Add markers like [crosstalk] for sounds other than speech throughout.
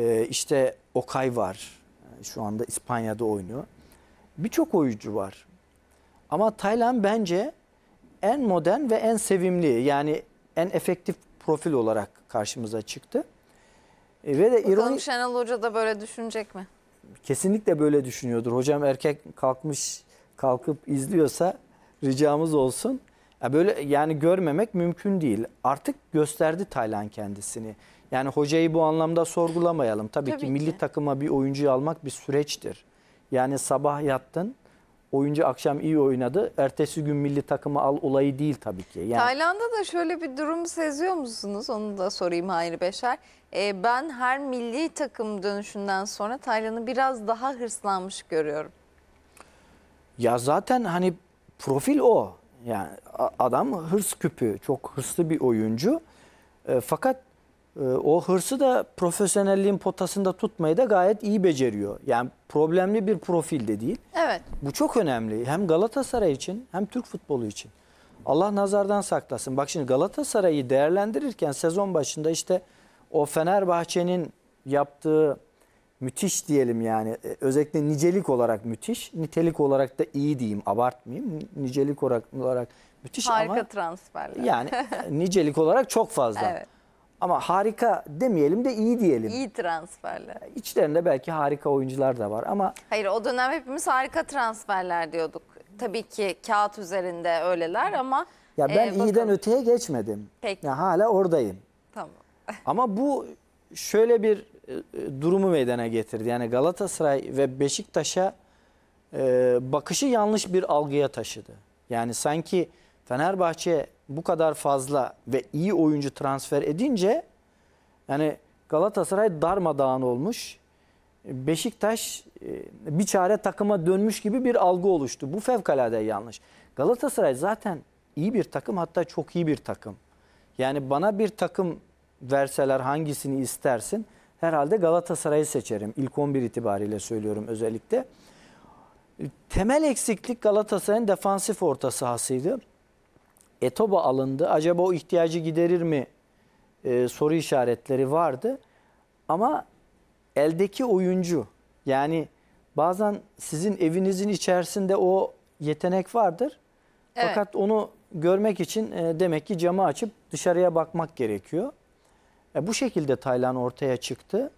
Ee, işte Okay var. Şu anda İspanya'da oynuyor. Birçok oyuncu var. Ama Taylan bence en modern ve en sevimli yani en efektif profil olarak karşımıza çıktı. E, ve de Bakalım ironi... Şenol Hoca da böyle düşünecek mi? Kesinlikle böyle düşünüyordur. Hocam erkek kalkmış kalkıp izliyorsa ricamız olsun. Ya böyle yani görmemek mümkün değil. Artık gösterdi Taylan kendisini. Yani hocayı bu anlamda sorgulamayalım. Tabii, Tabii ki, ki milli takıma bir oyuncuyu almak bir süreçtir. Yani sabah yattın, oyuncu akşam iyi oynadı. Ertesi gün milli takımı al olayı değil tabii ki. Yani... Tayland'da da şöyle bir durum seziyor musunuz? Onu da sorayım Hayri Beşer. Ee, ben her milli takım dönüşünden sonra Tayland'ı biraz daha hırslanmış görüyorum. Ya zaten hani profil o. Yani adam hırs küpü. Çok hırslı bir oyuncu. E, fakat ee, o hırsı da profesyonelliğin potasında tutmayı da gayet iyi beceriyor. Yani problemli bir profil de değil. Evet. Bu çok önemli. Hem Galatasaray için hem Türk futbolu için. Allah nazardan saklasın. Bak şimdi Galatasaray'ı değerlendirirken sezon başında işte o Fenerbahçe'nin yaptığı müthiş diyelim yani e, özellikle nicelik olarak müthiş, nitelik olarak da iyi diyeyim, abartmayayım. Nicelik olarak olarak müthiş Harika ama transferler. Yani e, nicelik olarak çok fazla. [laughs] Evet. Ama harika demeyelim de iyi diyelim. İyi transferler. İçlerinde belki harika oyuncular da var ama... Hayır o dönem hepimiz harika transferler diyorduk. Tabii ki kağıt üzerinde öyleler ama... Ya ben e, bakalım. öteye geçmedim. Peki. Ya hala oradayım. Tamam. [laughs] ama bu e, şöyle bir e, durumu meydana getirdi. Yani Galatasaray ve Beşiktaş'a e, bakışı yanlış bir algıya taşıdı. Yani sanki Fenerbahçe bu kadar fazla ve iyi oyuncu transfer edince yani Galatasaray darmadağın olmuş. Beşiktaş e, bir çare takıma dönmüş gibi bir algı oluştu. Bu fevkalade yanlış. Galatasaray zaten iyi bir takım hatta çok iyi bir takım. Yani bana bir takım verseler hangisini istersin? Herhalde Galatasaray'ı seçerim. İlk 11 itibariyle söylüyorum özellikle. Temel eksiklik Galatasaray'ın defansif orta sahasıydı. ETOBA alındı. Acaba o ihtiyacı giderir mi e, soru işaretleri vardı. Ama eldeki oyuncu yani bazen sizin evinizin içerisinde o yetenek vardır. Evet. Fakat onu görmek için e, demek ki camı açıp dışarıya bakmak gerekiyor. E, bu şekilde Taylan ortaya çıktı.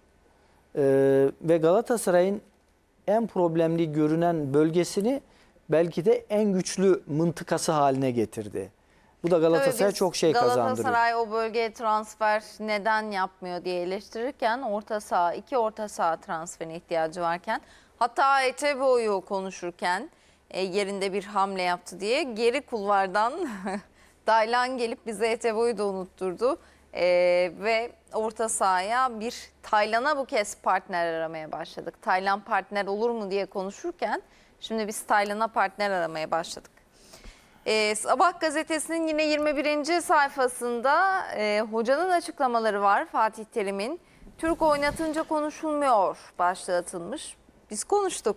E, ve Galatasaray'ın en problemli görünen bölgesini belki de en güçlü mıntıkası haline getirdi. Bu da Galatasaray'a çok şey kazandırıyor. Galatasaray o bölgeye transfer neden yapmıyor diye eleştirirken orta saha, iki orta saha transferine ihtiyacı varken hatta Eteboy'u konuşurken e, yerinde bir hamle yaptı diye geri kulvardan [laughs] Daylan gelip bize Eteboy'u da unutturdu. E, ve orta sahaya bir Taylan'a bu kez partner aramaya başladık. Taylan partner olur mu diye konuşurken şimdi biz Taylan'a partner aramaya başladık. Ee, Sabah gazetesinin yine 21. sayfasında e, hocanın açıklamaları var Fatih Terim'in. Türk oynatınca konuşulmuyor başlığı atılmış. Biz konuştuk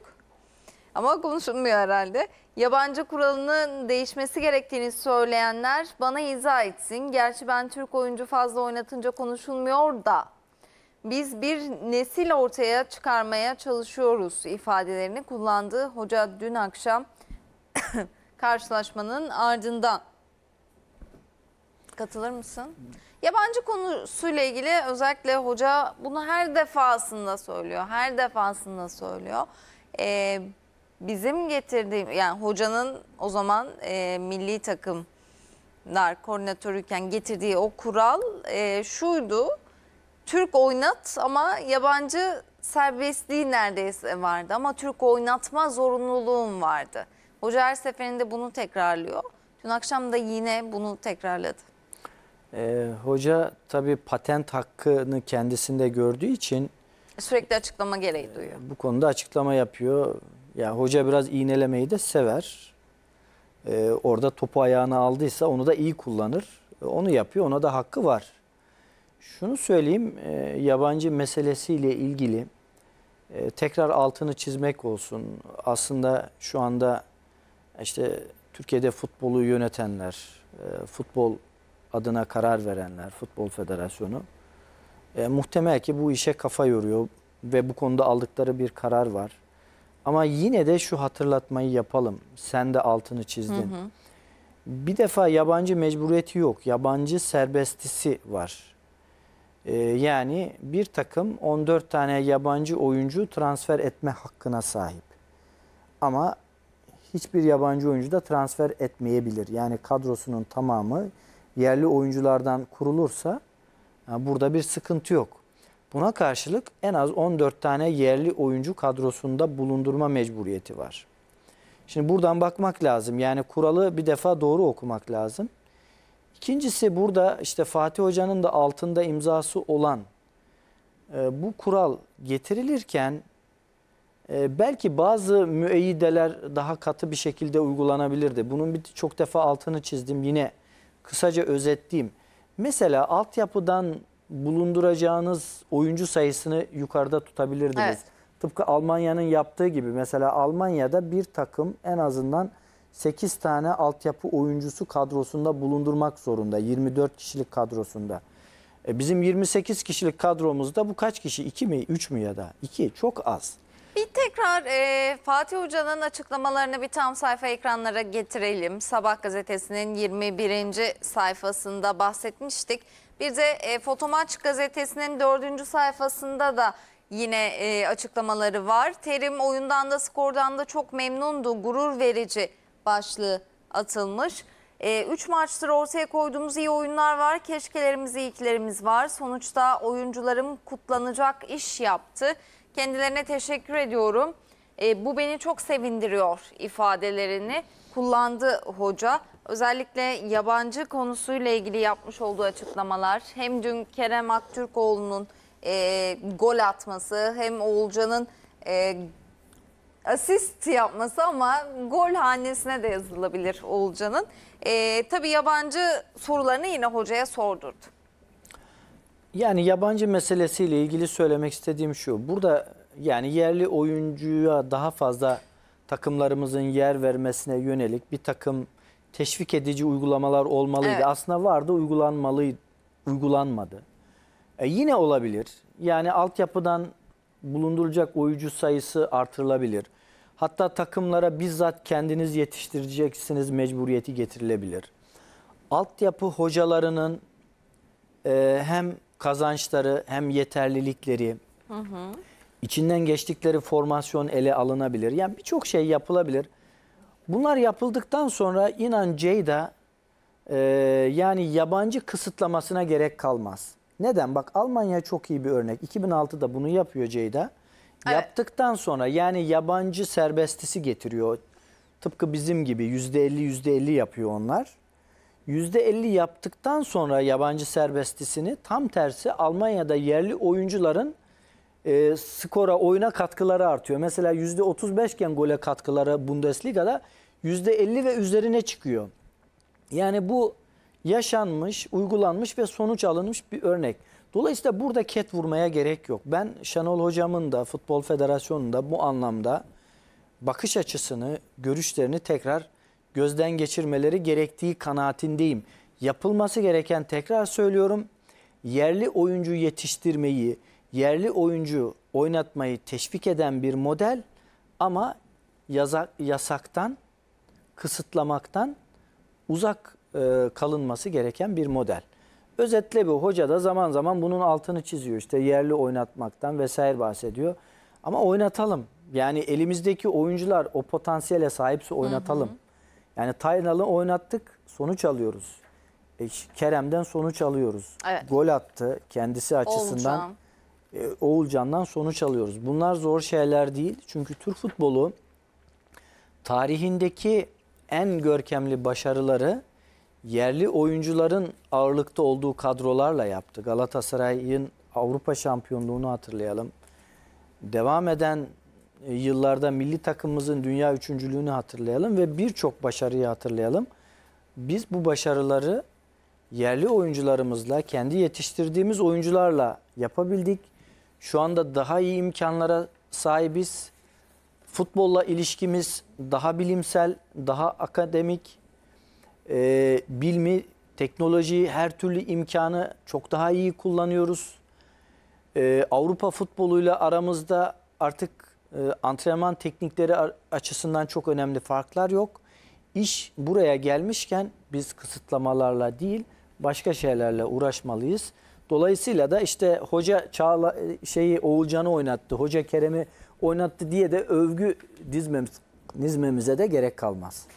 ama konuşulmuyor herhalde. Yabancı kuralının değişmesi gerektiğini söyleyenler bana izah etsin. Gerçi ben Türk oyuncu fazla oynatınca konuşulmuyor da biz bir nesil ortaya çıkarmaya çalışıyoruz ifadelerini kullandı. Hoca dün akşam karşılaşmanın ardından. Katılır mısın? Yabancı konusuyla ilgili özellikle hoca bunu her defasında söylüyor. Her defasında söylüyor. Ee, bizim getirdiğim yani hocanın o zaman e, milli takımlar koordinatörüyken getirdiği o kural e, şuydu. Türk oynat ama yabancı serbestliği neredeyse vardı ama Türk oynatma zorunluluğum vardı. Hoca her seferinde bunu tekrarlıyor. Dün akşam da yine bunu tekrarladı. Ee, hoca tabii patent hakkını kendisinde gördüğü için e, sürekli açıklama gereği duyuyor. E, bu konuda açıklama yapıyor. Ya hoca biraz iğnelemeyi de sever. Ee, orada topu ayağına aldıysa onu da iyi kullanır. E, onu yapıyor. Ona da hakkı var. Şunu söyleyeyim, e, yabancı meselesiyle ilgili e, tekrar altını çizmek olsun. Aslında şu anda işte Türkiye'de futbolu yönetenler, e, futbol adına karar verenler, Futbol Federasyonu e, muhtemel ki bu işe kafa yoruyor ve bu konuda aldıkları bir karar var. Ama yine de şu hatırlatmayı yapalım. Sen de altını çizdin. Hı hı. Bir defa yabancı mecburiyeti yok. Yabancı serbestisi var. Ee, yani bir takım 14 tane yabancı oyuncu transfer etme hakkına sahip. Ama hiçbir yabancı oyuncu da transfer etmeyebilir. Yani kadrosunun tamamı yerli oyunculardan kurulursa yani burada bir sıkıntı yok. Buna karşılık en az 14 tane yerli oyuncu kadrosunda bulundurma mecburiyeti var. Şimdi buradan bakmak lazım. Yani kuralı bir defa doğru okumak lazım. İkincisi burada işte Fatih Hoca'nın da altında imzası olan e, bu kural getirilirken ee, belki bazı müeyyideler daha katı bir şekilde uygulanabilirdi. Bunun bir çok defa altını çizdim yine kısaca özetleyeyim. Mesela altyapıdan bulunduracağınız oyuncu sayısını yukarıda tutabilirdiniz. Evet. Tıpkı Almanya'nın yaptığı gibi mesela Almanya'da bir takım en azından 8 tane altyapı oyuncusu kadrosunda bulundurmak zorunda. 24 kişilik kadrosunda. E bizim 28 kişilik kadromuzda bu kaç kişi? 2 mi? 3 mü ya da? 2. Çok az tekrar e, Fatih Hoca'nın açıklamalarını bir tam sayfa ekranlara getirelim. Sabah gazetesinin 21. sayfasında bahsetmiştik. Bir de e, Fotomaç gazetesinin 4. sayfasında da yine e, açıklamaları var. Terim oyundan da skordan da çok memnundu. Gurur verici başlığı atılmış. 3 e, maçtır ortaya koyduğumuz iyi oyunlar var. Keşkelerimiz, iyiliklerimiz var. Sonuçta oyuncularım kutlanacak iş yaptı. Kendilerine teşekkür ediyorum. E, bu beni çok sevindiriyor ifadelerini kullandı hoca. Özellikle yabancı konusuyla ilgili yapmış olduğu açıklamalar hem dün Kerem Aktürkoğlu'nun e, gol atması hem Oğulcan'ın e, asist yapması ama gol hanesine de yazılabilir Oğulcan'ın. E, tabii yabancı sorularını yine hocaya sordurdu. Yani yabancı meselesiyle ilgili söylemek istediğim şu. Burada yani yerli oyuncuya daha fazla takımlarımızın yer vermesine yönelik bir takım teşvik edici uygulamalar olmalıydı. Evet. Aslında vardı uygulanmalı uygulanmadı. E yine olabilir. Yani altyapıdan bulundurulacak oyuncu sayısı artırılabilir. Hatta takımlara bizzat kendiniz yetiştireceksiniz mecburiyeti getirilebilir. Altyapı hocalarının e, hem kazançları hem yeterlilikleri hı hı. içinden geçtikleri formasyon ele alınabilir. Yani birçok şey yapılabilir. Bunlar yapıldıktan sonra inan Ceyda e, yani yabancı kısıtlamasına gerek kalmaz. Neden? Bak Almanya çok iyi bir örnek. 2006'da bunu yapıyor Ceyda. Evet. Yaptıktan sonra yani yabancı serbestisi getiriyor. Tıpkı bizim gibi %50 %50 yapıyor onlar. %50 yaptıktan sonra yabancı serbestisini tam tersi Almanya'da yerli oyuncuların e, skora, oyuna katkıları artıyor. Mesela %35 iken gole katkıları Bundesliga'da %50 ve üzerine çıkıyor. Yani bu yaşanmış, uygulanmış ve sonuç alınmış bir örnek. Dolayısıyla burada ket vurmaya gerek yok. Ben Şenol Hocam'ın da Futbol Federasyonu'nda bu anlamda bakış açısını, görüşlerini tekrar gözden geçirmeleri gerektiği kanaatindeyim. Yapılması gereken tekrar söylüyorum yerli oyuncu yetiştirmeyi, yerli oyuncu oynatmayı teşvik eden bir model ama yasak, yasaktan, kısıtlamaktan uzak e, kalınması gereken bir model. Özetle bir hoca da zaman zaman bunun altını çiziyor. İşte yerli oynatmaktan vesaire bahsediyor. Ama oynatalım. Yani elimizdeki oyuncular o potansiyele sahipse oynatalım. Hı hı. Yani Taynal'ı oynattık, sonuç alıyoruz. E, Kerem'den sonuç alıyoruz. Evet. Gol attı kendisi açısından. Oğulcan. E, Oğulcan'dan sonuç alıyoruz. Bunlar zor şeyler değil. Çünkü Türk futbolu tarihindeki en görkemli başarıları yerli oyuncuların ağırlıkta olduğu kadrolarla yaptı. Galatasaray'ın Avrupa şampiyonluğunu hatırlayalım. Devam eden e, yıllarda milli takımımızın dünya üçüncülüğünü hatırlayalım ve birçok başarıyı hatırlayalım. Biz bu başarıları yerli oyuncularımızla, kendi yetiştirdiğimiz oyuncularla yapabildik. Şu anda daha iyi imkanlara sahibiz. Futbolla ilişkimiz daha bilimsel, daha akademik, e, bilmi, teknolojiyi, her türlü imkanı çok daha iyi kullanıyoruz. E, Avrupa futboluyla aramızda artık ee, antrenman teknikleri açısından çok önemli farklar yok. İş buraya gelmişken biz kısıtlamalarla değil başka şeylerle uğraşmalıyız. Dolayısıyla da işte hoca Çağla e, şeyi Oğulcan'ı oynattı, hoca Kerem'i oynattı diye de övgü dizmemiz, dizmemize de gerek kalmaz.